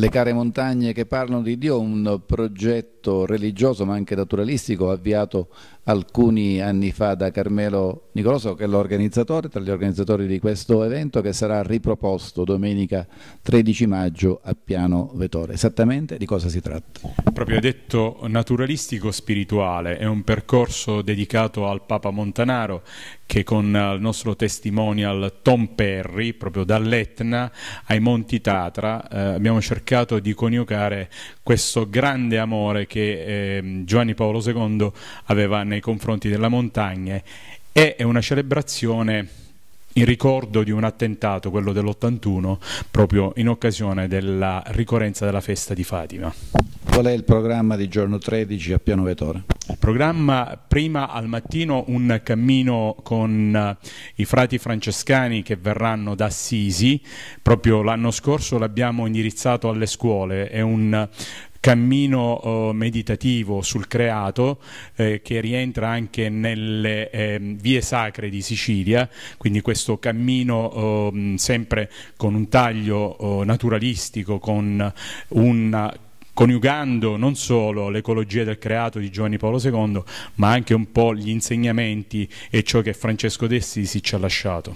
Le care montagne che parlano di Dio, un progetto progetto religioso ma anche naturalistico avviato alcuni anni fa da Carmelo Nicoloso che è l'organizzatore, tra gli organizzatori di questo evento che sarà riproposto domenica 13 maggio a Piano Vetore. Esattamente di cosa si tratta? Proprio detto naturalistico spirituale, è un percorso dedicato al Papa Montanaro che con il nostro testimonial Tom Perry, proprio dall'Etna ai Monti Tatra, eh, abbiamo cercato di coniugare questo grande amore che eh, Giovanni Paolo II aveva nei confronti della montagna e è una celebrazione in ricordo di un attentato, quello dell'81, proprio in occasione della ricorrenza della festa di Fatima. Qual è il programma di giorno 13 a Piano Vetore? Il programma prima al mattino un cammino con eh, i frati francescani che verranno da Assisi, proprio l'anno scorso l'abbiamo indirizzato alle scuole, è un cammino oh, meditativo sul creato eh, che rientra anche nelle ehm, vie sacre di Sicilia, quindi questo cammino oh, sempre con un taglio oh, naturalistico, con un coniugando non solo l'ecologia del creato di Giovanni Paolo II, ma anche un po' gli insegnamenti e ciò che Francesco d'Essisi ci ha lasciato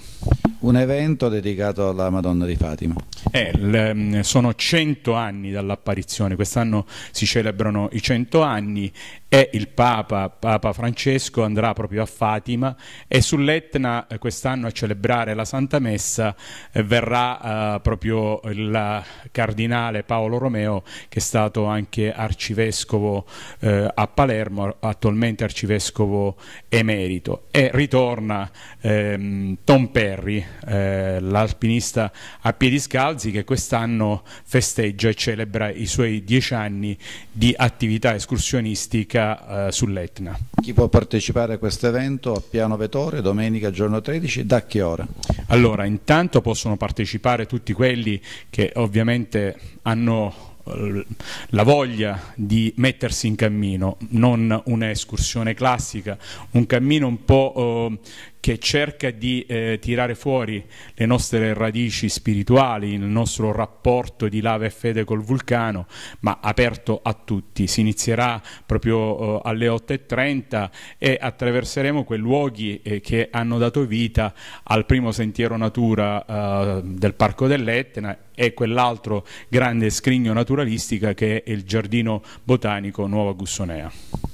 un evento dedicato alla Madonna di Fatima. Eh, mm, sono 100 anni dall'apparizione, quest'anno si celebrano i 100 anni e il Papa, Papa Francesco andrà proprio a Fatima e sull'Etna eh, quest'anno a celebrare la Santa Messa eh, verrà eh, proprio il cardinale Paolo Romeo che è stato anche arcivescovo eh, a Palermo, attualmente arcivescovo emerito e ritorna ehm, Tom Perry, eh, l'alpinista a piedi scalzi che quest'anno festeggia e celebra i suoi dieci anni di attività escursionistica Repubblica eh, sull'Etna. Chi può partecipare a questo evento a Piano Vetore domenica giorno 13 da che ora? Allora intanto possono partecipare tutti quelli che ovviamente hanno eh, la voglia di mettersi in cammino, non un'escursione classica, un cammino un po' eh, che cerca di eh, tirare fuori le nostre radici spirituali, il nostro rapporto di lava e fede col vulcano, ma aperto a tutti. Si inizierà proprio eh, alle 8.30 e attraverseremo quei luoghi eh, che hanno dato vita al primo sentiero natura eh, del Parco dell'Etna e quell'altro grande scrigno naturalistica che è il Giardino Botanico Nuova Gussonea.